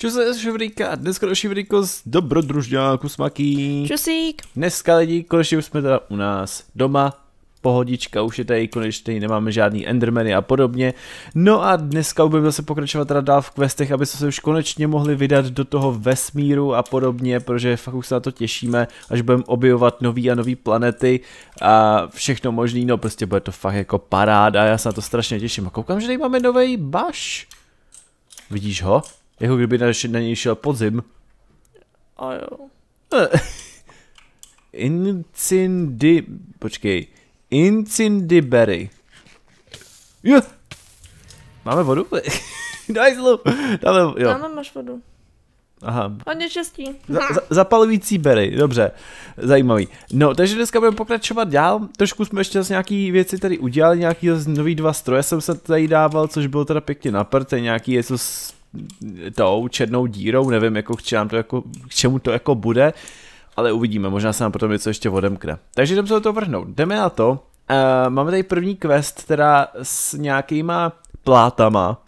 Čo se je Šivrýka, dneska do Šivrýko z dobrodružďáku smaký. Čusík. Dneska lidi, konečně už jsme teda u nás doma, pohodička, už je tady konečně, tady nemáme žádný endermeny a podobně. No a dneska budeme zase pokračovat teda dál v questech, aby jsme se už konečně mohli vydat do toho vesmíru a podobně, protože fakt už se na to těšíme, až budeme objevovat nový a nový planety a všechno možný, no prostě bude to fakt jako paráda, já se na to strašně těším. A koukám, že tady máme nový baš. Vidíš ho? Jeho kdyby na něj šel podzim. A jo. Incindy... Počkej. Incindyberry. Jo! Máme vodu? Daj zlu! Dáme, jo. Dáme máš vodu. Aha. Hodně štěstí. Za, za, zapalující berry, dobře, zajímavý. No, takže dneska budeme pokračovat dál. Trošku jsme ještě zase nějaký věci tady udělali, nějaký nový dva stroje jsem se tady dával, což bylo teda pěkně na prd, nějaký je co s tou černou dírou, nevím, jako k, čemu to jako, k čemu to jako bude, ale uvidíme, možná se nám potom něco ještě odemkne. Takže jdeme se do toho vrhnout. Jdeme na to. Uh, máme tady první quest, teda s nějakýma plátama,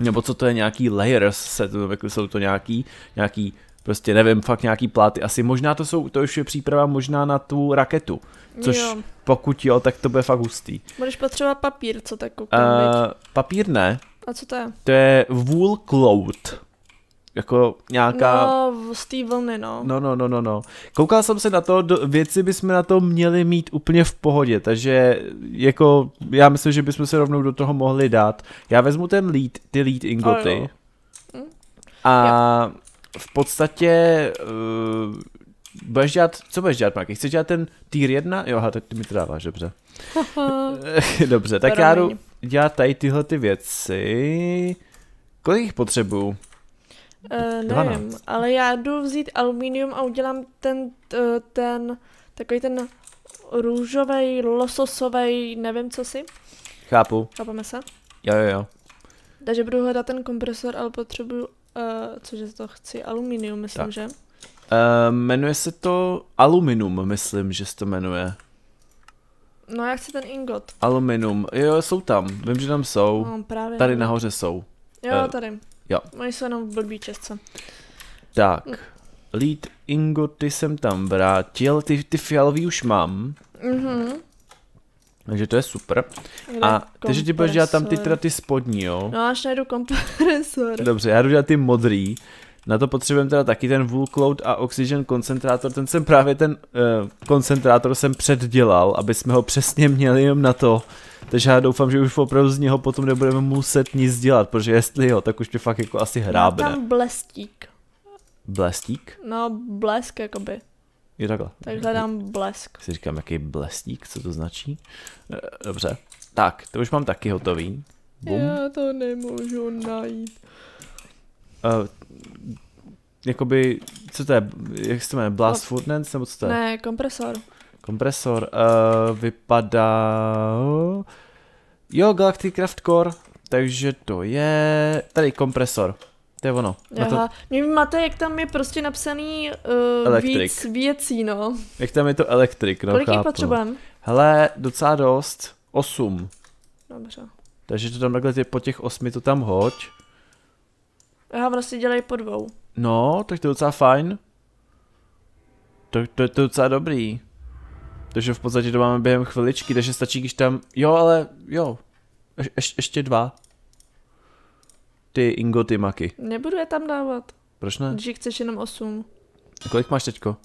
nebo co to je, nějaký layers, se to, jako jsou to nějaký, nějaký prostě nevím, fakt nějaký pláty. Asi možná to jsou, to už je příprava možná na tu raketu, což jo. pokud jo, tak to bude fakt hustý. Budeš potřebovat papír, co tak eh, koukám, uh, Papír ne, a co to je? To je wool cloud. Jako nějaká... No, z té vlny, no. No, no, no, no, no. Koukal jsem se na to, do, věci bychom na to měli mít úplně v pohodě, takže jako já myslím, že bychom se rovnou do toho mohli dát. Já vezmu ten lead, ty lead ingoty. Oh, no. A v podstatě uh, budeš dělat, co budeš dělat, Maky? Chceš dělat ten tier 1? Jo, ha, tak ty mi to dáváš, dobře. dobře, tak Promiň. já jdu, dělat tady tyhle ty věci. Kolik jich potřebuju? Uh, nevím, 12. ale já jdu vzít aluminium a udělám ten, eh, ten takový ten růžový, lososový, nevím co si. Chápu. Chápeme se? Jo, jo, jo. Takže budu hledat ten kompresor, ale potřebuju, uh, cože to chci, aluminium, myslím, tak. že? Uh, jmenuje se to Aluminum, myslím, že se to jmenuje. No já chci ten ingot. Aluminum, jo, jsou tam, vím, že tam jsou. No, právě tady nevím. nahoře jsou. Jo, uh, tady. Jo. Oni jsou jenom v blbý česce. Tak, hm. lead ingoty jsem tam vrátil, ty, ty fialový už mám. Mhm. Takže to je super. A takže ti budeš dělat tam ty teda ty spodní, jo? No až najdu kompresor. Dobře, já jdu dělat ty modrý. Na to potřebujeme teda taky ten Wool Cloud a Oxygen koncentrátor, ten jsem právě ten uh, koncentrátor jsem předdělal, aby jsme ho přesně měli jenom na to, takže já doufám, že už opravdu z něho potom nebudeme muset nic dělat, protože jestli jo, tak už mě fakt jako asi hrábne. Mám tam blestík. Blestík? No, blesk jakoby. Je takhle. Tak hledám hm. blesk. Si říkám, jaký blestík, co to značí. Eh, dobře. Tak, to už mám taky hotový. Bum. Já to nemůžu najít uh, jakoby, co to je, jak se to jmenuje, blast furnace, nebo co to je? Ne, kompresor. Kompresor, uh, vypadá, jo, Galactic Craft Core, takže to je, tady kompresor. To je ono. Aha. To... Mě máte, jak tam je prostě napsaný uh, víc věcí, no. Jak tam je to elektrik, no Kolik chápu. potřebujeme? Hele, docela dost. Osm. Dobře. Takže to tam takhle po těch osmi to tam hoď. Aha, vlastně dělají po dvou. No, tak to je docela fajn. To, to, to je docela dobrý. Takže v podstatě to máme během chviličky, takže stačí, když tam... Jo, ale jo. Je, je, ještě dva. Ty ingoty Maky. Nebudu je tam dávat. Proč ne? Když chceš jenom osm. A kolik máš teďko?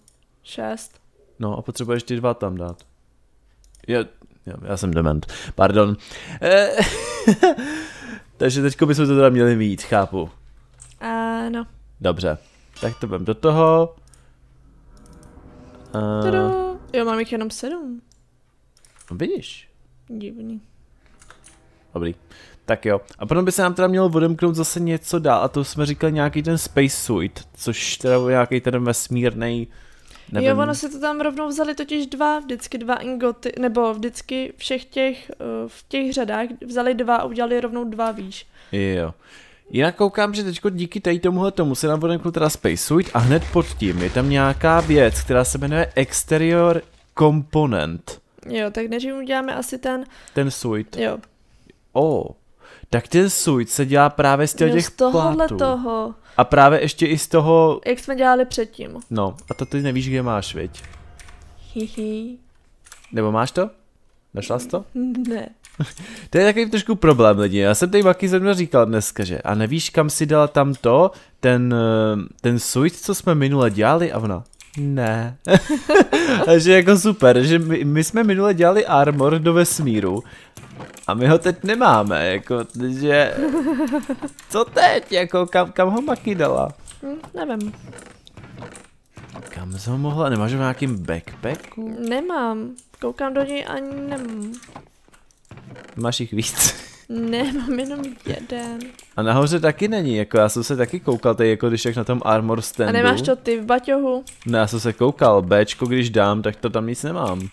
Šest. No a potřebuješ ty dva tam dát. Já, já, já jsem dement. Pardon. E, takže teďko bychom to teda měli mít, chápu jméno. Dobře, tak to budem do toho. Uh... Jo, mám jich jenom sedm. No vidíš? Divný. Dobrý. Tak jo. A potom by se nám teda mělo odemknout zase něco dál. A to jsme říkali nějaký ten space suit, což teda nějaký ten vesmírný. Jo, ono se to tam rovnou vzali totiž dva, vždycky dva ingoty, nebo vždycky všech těch, eh, v těch řadách vzali dva a udělali rovnou dva, výš. Jo. Jinak koukám, že teď díky tady tomuhle tomu se nám odemknul teda Space Suite a hned pod tím je tam nějaká věc, která se jmenuje Exterior Component. Jo, tak než uděláme asi ten... Ten suit. Jo. O, oh, tak ten suit se dělá právě z těch, jo, no, těch z tohohle plátů. toho. A právě ještě i z toho... Jak jsme dělali předtím. No, a to ty nevíš, kde máš, viď? Hihi. Nebo máš to? Našla jsi to? Ne to je takový trošku problém lidi. Já jsem tady Maki zrovna říkal dneska, že a nevíš kam si dala tam to, ten, eh, ten suit, co jsme minule dělali a ona, ne. Takže jako super, že my, my jsme minule dělali armor do vesmíru a my ho teď nemáme, jako, že co teď, jako, kam, kam ho Maki dala? Hm, nevím. Kam jsem ho mohla? Nemáš ho v nějakým backpacku? Nemám. Koukám do něj ani nemám. Máš jich víc. Ne, mám jenom jeden. A nahoře taky není, jako já jsem se taky koukal, tady jako když jak na tom armor standu. A nemáš to ty v baťohu? Ne, no, já jsem se koukal, Bčko když dám, tak to tam nic nemám.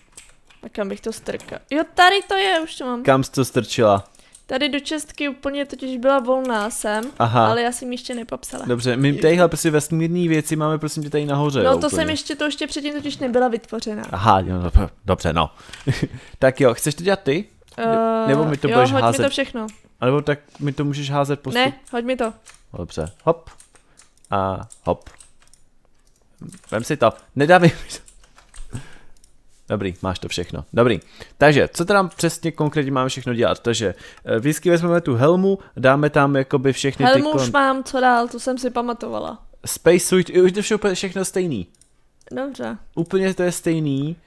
A kam bych to strkal? Jo, tady to je, už to mám. Kam jsi to strčila? Tady do čestky úplně totiž byla volná jsem Aha. ale já jsem ještě nepopsala. Dobře, my tadyhle prostě vesmírné věci máme prosím tě tady nahoře. No jo, to úplně. jsem ještě, to ještě předtím totiž nebyla vytvořena. Aha, jo, no, dobře, no. tak jo, chceš to dělat ty? Uh, nebo mi to jo, budeš hoď házet. mi to všechno. nebo tak mi to můžeš házet postup. Ne, hoď mi to. Dobře, hop. A hop. Vem si to. Nedávej mi to. Dobrý, máš to všechno. Dobrý. Takže, co tam přesně konkrétně máme všechno dělat? Takže eh, vždycky vezmeme tu helmu, dáme tam jakoby všechny helmu ty... Helmu kon... už mám, co dál, to jsem si pamatovala. Space suit už to všechno stejný. Dobře. Úplně to je stejný.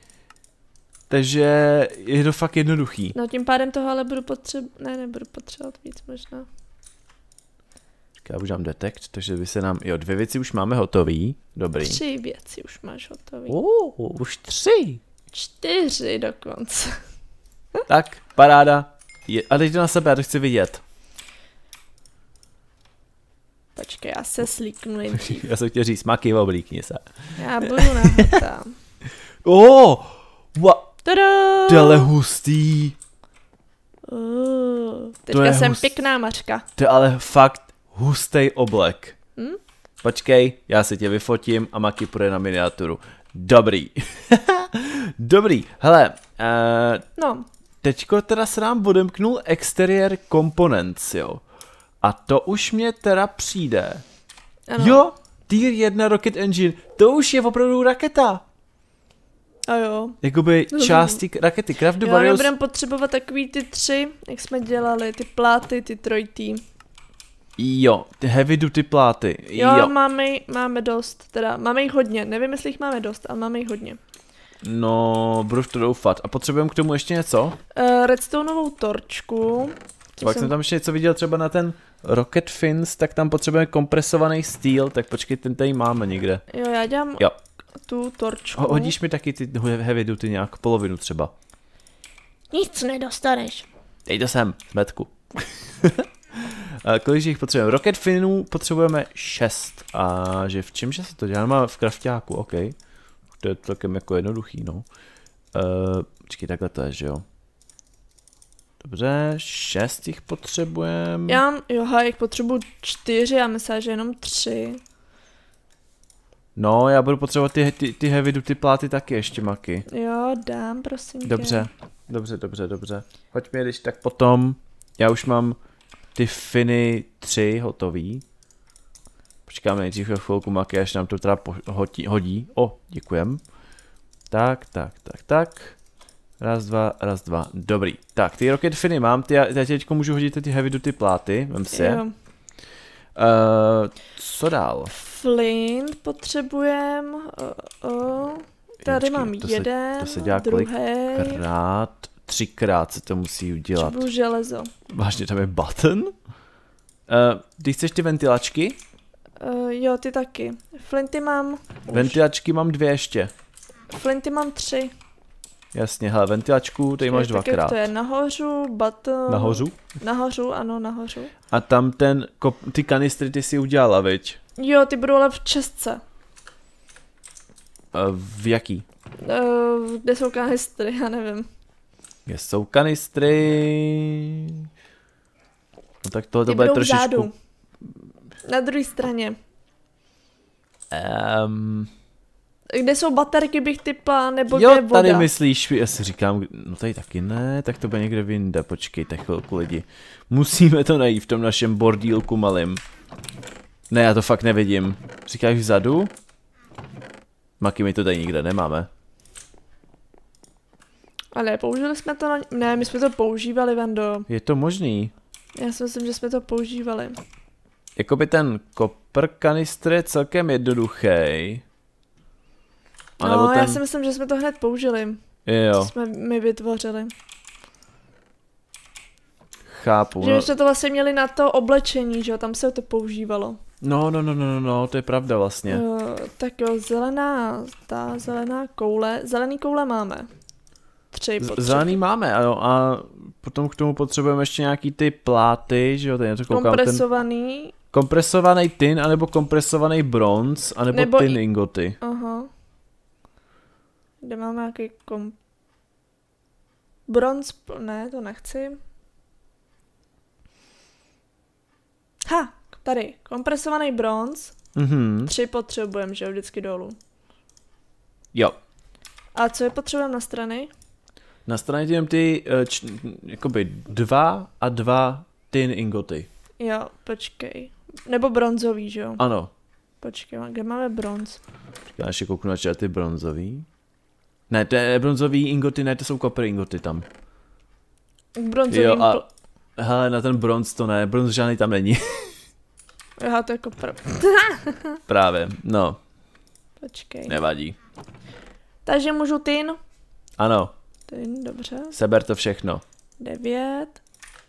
Takže je to fakt jednoduchý. No tím pádem toho ale budu potřebovat, ne, nebudu potřebovat víc možná. Já už mám detekt, takže by se nám, jo, dvě věci už máme hotový, dobrý. Tři věci už máš hotový. Uh, už tři. Čtyři dokonce. tak, paráda. Je, a teď to na sebe, já to chci vidět. Počkej, já se slíknu jim já jsem chtěl říct, smaky, oblíkni se. já budu nahotá. oh, wow. Tada! Dele hustý. Uh, teďka jsem hust... pěkná mařka. To je ale fakt hustý oblek. Hmm? Počkej, já si tě vyfotím a Maki půjde na miniaturu. Dobrý. Dobrý, hele. Uh, no. Teďko teda se nám odemknul exteriér komponent, jo. A to už mě teda přijde. Ano. Jo, Tier 1 Rocket Engine, to už je opravdu raketa. A jo. Jakoby části rakety Craft the Jo, my budeme potřebovat takový ty tři, jak jsme dělali, ty pláty, ty trojtý. Jo, heavy duty pláty. Jo, jo. Máme, máme dost, teda máme jich hodně, nevím, jestli jich máme dost, ale máme jich hodně. No, budu v to doufat. A potřebujeme k tomu ještě něco? Uh, redstoneovou torčku. Tím Pak jsem... jsem tam ještě něco viděl třeba na ten Rocket Fins, tak tam potřebujeme kompresovaný steel, tak počkej, ten tady máme někde. Jo, já dělám jo tu torčku. Ho, hodíš mi taky ty heavy duty nějak polovinu třeba. Nic nedostaneš. to sem, Metku. Kolik jich potřebujeme? Rocket finů potřebujeme 6. A že v čemže se to dělá? Máme v kraftáku, OK. To je celkem jako jednoduchý, no. Uh, počkej, takhle to je, že jo? Dobře, šest jich potřebujeme. Já jo, jich potřebuji čtyři Já myslím, že jenom tři. No, já budu potřebovat ty, ty, ty heavy duty pláty taky ještě, Maky. Jo, dám, prosím Dobře, tě. dobře, dobře, dobře. mi, když tak potom. Já už mám ty finy tři hotový. Počkáme nejdřív chvilku Maky, až nám to teda pohodí, hodí. O, děkujem. Tak, tak, tak, tak. Raz, dva, raz, dva. Dobrý. Tak, ty rocket finy mám, ty já, já teď můžu hodit ty heavy duty pláty, vem si je. Jo. Uh, co dál? Flint potřebujeme. Uh, uh. Eh, tady Jenčky, mám to jeden, se, to se dělá druhý. Krát, třikrát se to musí udělat. Potřebuju železo. Vážně, tam je button? Uh, ty chceš ty ventilačky? Uh, jo, ty taky. Flinty mám. Ventilačky mám dvě ještě. Flinty mám tři. Jasně, hele, ventilačku, tady máš dvakrát. to je nahoru, button... Nahoru? Nahoru, ano, nahoru. A tam ten, ty kanistry ty si udělala, viď? Jo, ty budou ale v česce. Eh, v jaký? V eh, kde jsou kanistry, já nevím. Kde jsou kanistry? No tak tohle to bude trošičku... Na druhé straně. Um, kde jsou baterky, bych typla, nebo jo, kde je voda? tady myslíš, já si říkám, no tady taky ne, tak to bude někde vyjde, počkejte chvilku lidi. Musíme to najít v tom našem bordílku malým. Ne, já to fakt nevidím. Říkáš vzadu? Maky, my to tady nikde nemáme. Ale použili jsme to na... Ne, my jsme to používali, Vendo. Je to možný? Já si myslím, že jsme to používali. Jakoby ten kopr kanistr je celkem jednoduchý. A no, ten... já si myslím, že jsme to hned použili. Jo. jsme my vytvořili. Chápu. Že no. jsme to vlastně měli na to oblečení, že jo, tam se to používalo. No, no, no, no, no, to je pravda vlastně. Uh, tak jo, zelená, ta zelená koule, zelený koule máme. Tři potřeby. Zelený máme, ano, a potom k tomu potřebujeme ještě nějaký ty pláty, že jo, je něco koukám. Kompresovaný. Ten... Kompresovaný tin, anebo kompresovaný bronz, anebo nebo tin ingoty. Aha. Uh-huh kde mám nějaký kom... Bronz, ne, to nechci. Ha, tady, kompresovaný bronz. Mm-hmm. Tři potřebujeme, že jo, vždycky dolů. Jo. A co je potřebujeme na strany? Na straně těm ty, eh, č, jakoby dva a dva tin ingoty. Jo, počkej. Nebo bronzový, že jo? Ano. Počkej, kde máme bronz? Počkej, já ještě kouknu na ty bronzový. Ne, to je bronzový ingoty, ne, to jsou copper ingoty tam. Bronzový jo, a... Hele, na ten bronz to ne, bronz žádný tam není. Aha, to je copper. Právě, no. Počkej. Nevadí. Takže můžu tin? Ano. Tin, dobře. Seber to všechno. Devět.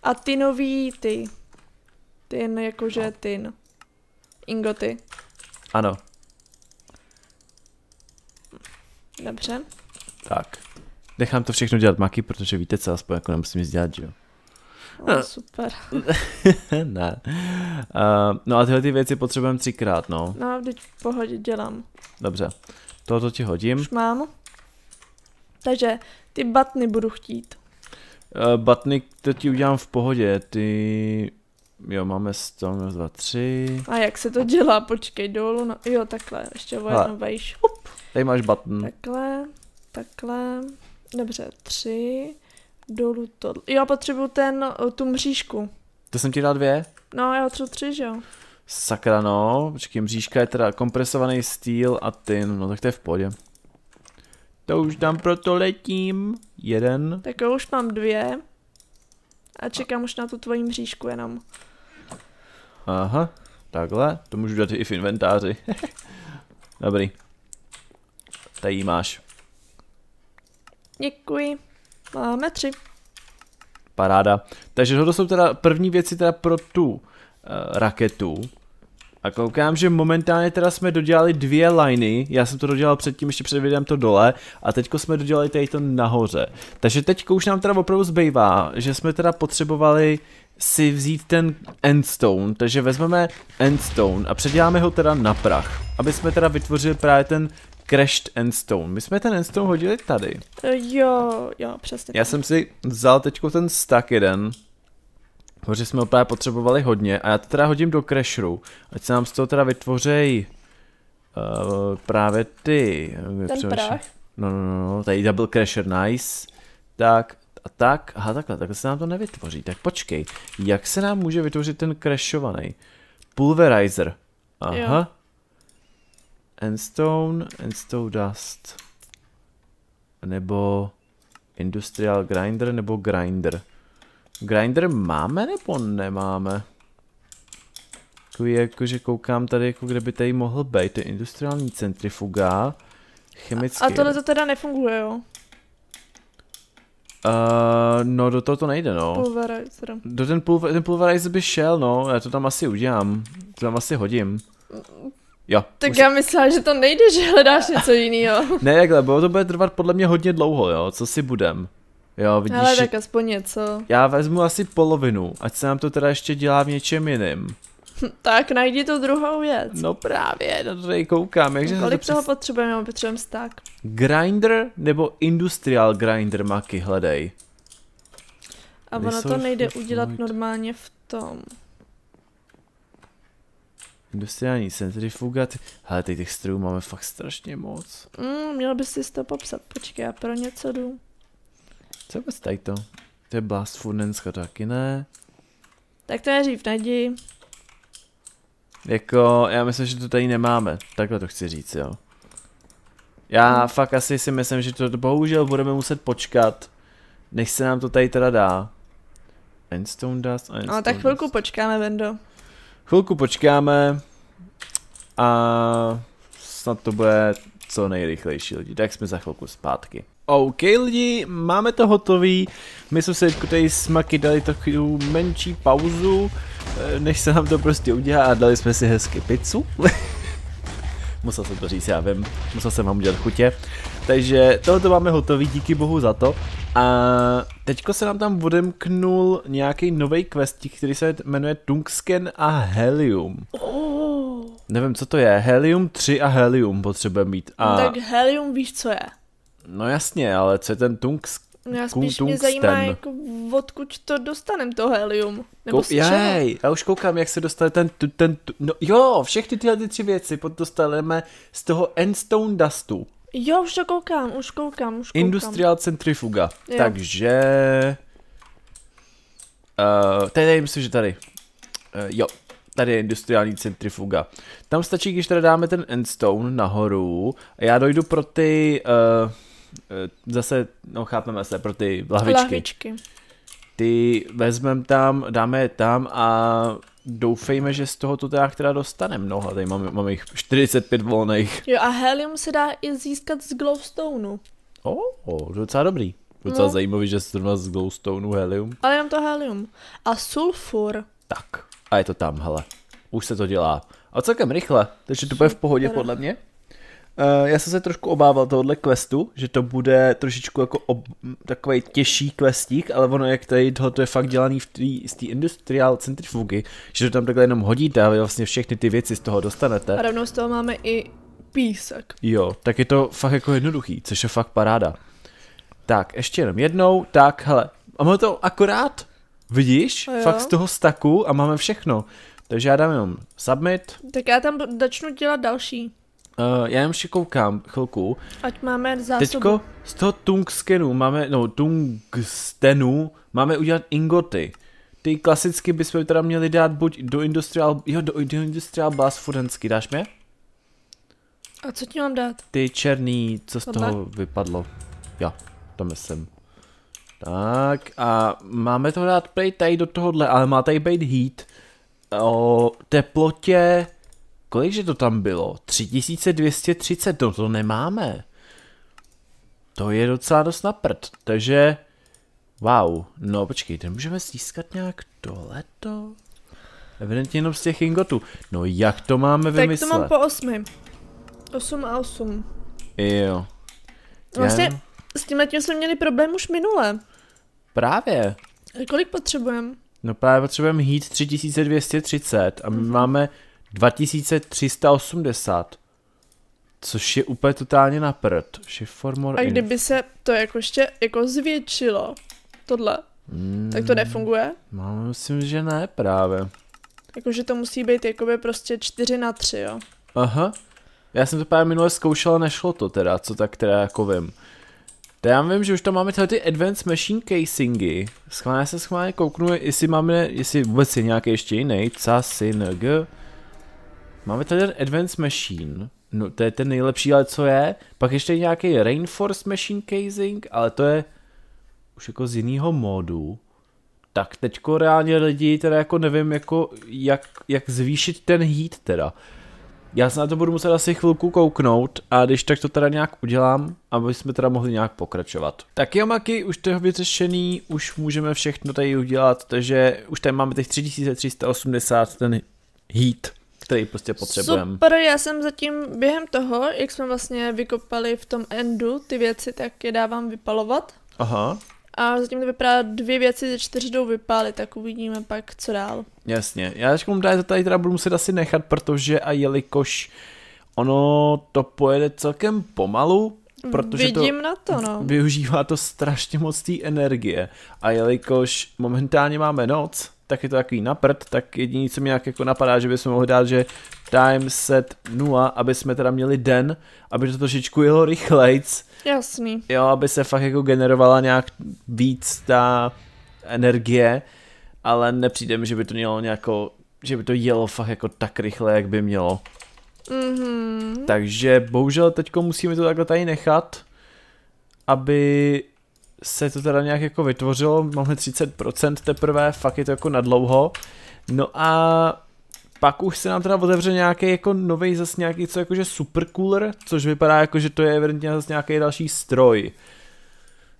A tinový ty. Tin, jakože tin. Ingoty. Ano. Dobře. Tak. Nechám to všechno dělat maky, protože víte co, aspoň jako nemusím nic dělat, že jo. No, no. super. ne. Uh, no a tyhle ty věci potřebujeme třikrát, no. No, teď v pohodě dělám. Dobře. Toto ti hodím. Už mám. Takže ty batny budu chtít. Uh, batny to ti udělám v pohodě, ty... Jo, máme 100, 2, 3. A jak se to dělá? Počkej, dolů, no, jo, takhle, ještě o jedno vejš. Tady máš button. Takhle, takhle, dobře, tři, dolů to, jo, potřebuju ten, tu mřížku. To jsem ti dal dvě? No, já potřebuji tři, že jo. Sakra no, počkej, mřížka je teda kompresovaný stýl a tin, no tak to je v podě. To už dám, proto letím. Jeden. Tak jo, už mám dvě. A čekám a... už na tu tvoji mřížku jenom. Aha, takhle, to můžu dát i v inventáři. Dobrý. Tady máš. Děkuji. Máme tři. Paráda. Takže to jsou teda první věci teda pro tu uh, raketu. A koukám, že momentálně teda jsme dodělali dvě liney, já jsem to dodělal předtím, ještě před videem to dole, a teďko jsme dodělali tady to nahoře. Takže teďko už nám teda opravdu zbývá, že jsme teda potřebovali si vzít ten endstone, takže vezmeme endstone a předěláme ho teda na prach, aby jsme teda vytvořili právě ten Crashed stone. My jsme ten stone hodili tady. Jo, jo, přesně. Já tak. jsem si vzal teď ten stack jeden, protože jsme opět potřebovali hodně a já to teda hodím do Crasheru, ať se nám z toho teda vytvořej uh, právě ty. Eh, ten prach. No, no, no, no, tady double Crasher, nice. Tak, a tak, aha, takhle, takhle se nám to nevytvoří. Tak počkej, jak se nám může vytvořit ten crashovaný? Pulverizer. Aha. Jo and stone and stone dust. Nebo industrial grinder nebo grinder. Grinder máme nebo nemáme? Jakože koukám tady, jako kde by tady mohl být. To je industriální centrifuga, Chemický. A tohle to teda nefunguje, jo? Uh, no do toho to nejde, no. Pulverizer. Do ten, pulver, ten pulverizer by šel, no. Já to tam asi udělám. To tam asi hodím. Mm, Jo. Tak musí... já myslela, že to nejde, že hledáš něco jiného. ne, takhle, bo to bude trvat podle mě hodně dlouho, jo, co si budem. Jo, vidíš. Ale tak aspoň něco. Já vezmu asi polovinu, ať se nám to teda ještě dělá v něčem jiným. Hm, tak najdi tu druhou věc. No právě, na to tady koukám. Jak no, hm, Kolik to toho potřebujeme? No, potřebujeme stack? Grinder nebo Industrial Grinder maky hledej. A ono to nejde udělat normálně v tom. Industriální centrifuga, ale teď těch strojů máme fakt strašně moc. Mm, měl bys si to popsat, počkej, já pro něco jdu. Co bez tady to? To je Blast Furnenska, taky ne. Tak to je dřív najdi. Jako, já myslím, že to tady nemáme, takhle to chci říct, jo. Já mm. fakt asi si myslím, že to bohužel budeme muset počkat, než se nám to tady teda dá. Endstone Dust, Endstone No tak chvilku dust. počkáme, Vendo. Chvilku počkáme a snad to bude co nejrychlejší lidi, tak jsme za chvilku zpátky. OK lidi, máme to hotový, my jsme si tady smaky dali takovou menší pauzu, eh, než se nám to prostě udělá a dali jsme si hezky pizzu. musel jsem to říct, já vím, musel jsem vám udělat chutě. Takže tohoto máme hotový, díky bohu za to. A teďko se nám tam odemknul nějaký nový quest, který se jmenuje Tungsken a Helium. Oh. Nevím, co to je. Helium 3 a Helium potřebujeme mít. A... No tak Helium víš, co je. No jasně, ale co je ten Tungsken? No já spíš Kung mě zajímá, jako, odkud to dostanem to helium. Nebo Kou- jej, já už koukám, jak se dostane ten, ten, no jo, všechny tyhle tři věci dostaneme z toho endstone dustu. Jo, už to koukám, už koukám, už koukám. Industrial centrifuga. Jo. Takže... Uh, tady myslím, že tady. Uh, jo, tady je industriální centrifuga. Tam stačí, když teda dáme ten endstone nahoru a já dojdu pro ty... Uh, zase, no chápeme se, pro ty lahvičky. Lahvičky ty vezmeme tam, dáme je tam a doufejme, že z toho to teda, která dostaneme mnoho, tady mám, mám jich 45 volných. Jo a helium se dá i získat z glowstoneu. O, oh, docela dobrý. Docela no. zajímavý, že se zrovna z glowstoneu helium. Ale jenom to helium. A sulfur. Tak, a je to tam, hele. Už se to dělá. A celkem rychle, takže to bude v pohodě podle mě. Eh, já jsem se trošku obával tohohle questu, že to bude trošičku jako ob, takový těžší questík, ale ono, jak tady tohle to je fakt dělaný v tý, z té industrial centrifugy, že to tam takhle jenom hodíte a vy vlastně všechny ty věci z toho dostanete. A rovnou z toho máme i písek. Jo, tak je to fakt jako jednoduchý, což je fakt paráda. Tak, ještě jenom jednou, tak hele, a máme to akorát, vidíš, fakt z toho staku a máme všechno. Takže já dám jenom submit. Tak já tam začnu dělat další. Uh, já jenom ještě koukám chvilku. Ať máme zásobu. Teďko z toho tungstenu máme, no tungstenu máme udělat ingoty. Ty klasicky bychom teda měli dát buď do industrial, jo do, do industrial blast furensky, dáš mě? A co ti mám dát? Ty černý, co z Podle? toho vypadlo. Jo, to myslím. Tak a máme to dát play tady do tohohle, ale má tady být heat o teplotě Kolikže to tam bylo? 3230, no to nemáme. To je docela dost na prd, takže... Wow, no počkejte, můžeme stískat nějak tohleto? Evidentně jenom z těch ingotů. No jak to máme vymyslet? Tak to mám po osmi. 8 a 8. Jo. Vlastně s tímhle tím jsme měli problém už minule. Právě. A kolik potřebujeme? No právě potřebujeme hít 3230 a my mm. máme 2380. Což je úplně totálně na prd. Shift A kdyby se to jako ještě jako zvětšilo, tohle, mm, tak to hmm, nefunguje? No, myslím, že ne právě. Jakože to musí být jakoby prostě 4 na 3, jo? Aha. Já jsem to právě minule zkoušel, nešlo to teda, co tak teda jako vím. To já vím, že už tam máme tyhle ty Advanced Machine Casingy. Schválně se schválně kouknu, jestli máme, jestli vůbec je nějaký ještě jiný. Casing. g. Máme tady ten Advanced Machine. No, to je ten nejlepší, ale co je? Pak ještě nějaký Rainforest Machine Casing, ale to je už jako z jiného modu. Tak teďko reálně lidi teda jako nevím jako jak, jak zvýšit ten heat teda. Já se na to budu muset asi chvilku kouknout a když tak to teda nějak udělám, aby jsme teda mohli nějak pokračovat. Tak jo Maky, už to je vyřešený, už můžeme všechno tady udělat, takže už tady máme těch 3380 ten heat který prostě potřebujeme. Super, já jsem zatím během toho, jak jsme vlastně vykopali v tom endu ty věci, tak je dávám vypalovat. Aha. A zatím to vypadá dvě věci ze čtyř jdou vypálit, tak uvidíme pak, co dál. Jasně, já teďka tady, tady teda budu muset asi nechat, protože a jelikož ono to pojede celkem pomalu, protože Vidím to, na to, no. využívá to strašně moc té energie. A jelikož momentálně máme noc, tak je to takový naprt, tak jediný, co mi nějak jako napadá, že bychom mohli dát, že time set 0, aby jsme teda měli den, aby to trošičku jelo rychlejc. Jasný. Jo, aby se fakt jako generovala nějak víc ta energie, ale nepřijde mi, že by to mělo nějako, že by to jelo fakt jako tak rychle, jak by mělo. Mm-hmm. Takže bohužel teďko musíme to takhle tady nechat, aby se to teda nějak jako vytvořilo, máme 30% teprve, fakt je to jako nadlouho. No a pak už se nám teda otevře nějaký jako nový zase nějaký co jakože super cooler, což vypadá jako, že to je evidentně zase nějaký další stroj.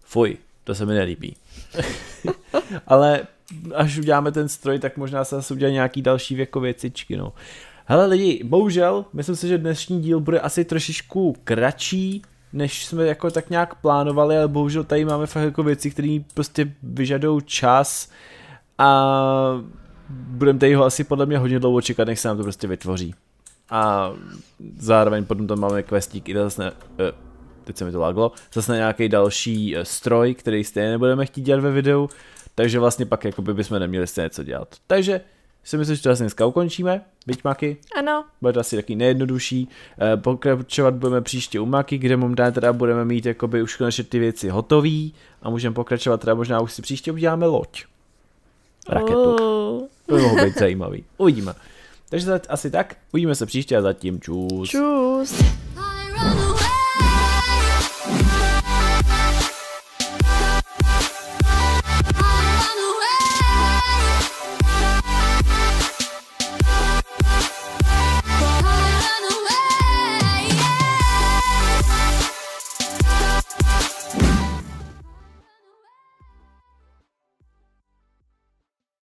Fuj, to se mi nelíbí. Ale až uděláme ten stroj, tak možná se zase udělá nějaký další jako věcičky, no. Hele lidi, bohužel, myslím si, že dnešní díl bude asi trošičku kratší, než jsme jako tak nějak plánovali, ale bohužel tady máme fakt jako věci, které prostě vyžadou čas a budeme tady ho asi podle mě hodně dlouho čekat, než se nám to prostě vytvoří. A zároveň potom tam máme questík i zase, ne, teď se mi to laglo, zase nějaký další e, stroj, který stejně nebudeme chtít dělat ve videu, takže vlastně pak jakoby bychom neměli stejně co dělat. Takže si myslím, že to asi dneska ukončíme, byť Maky? Ano. Bude to asi taky nejjednodušší. Eh, pokračovat budeme příště u Maky, kde momentálně teda budeme mít jakoby už konečně ty věci hotové a můžeme pokračovat teda možná už si příště uděláme loď. Raketu. Oh. To by mohlo být zajímavý. Uvidíme. Takže asi tak, uvidíme se příště a zatím čus. Čus.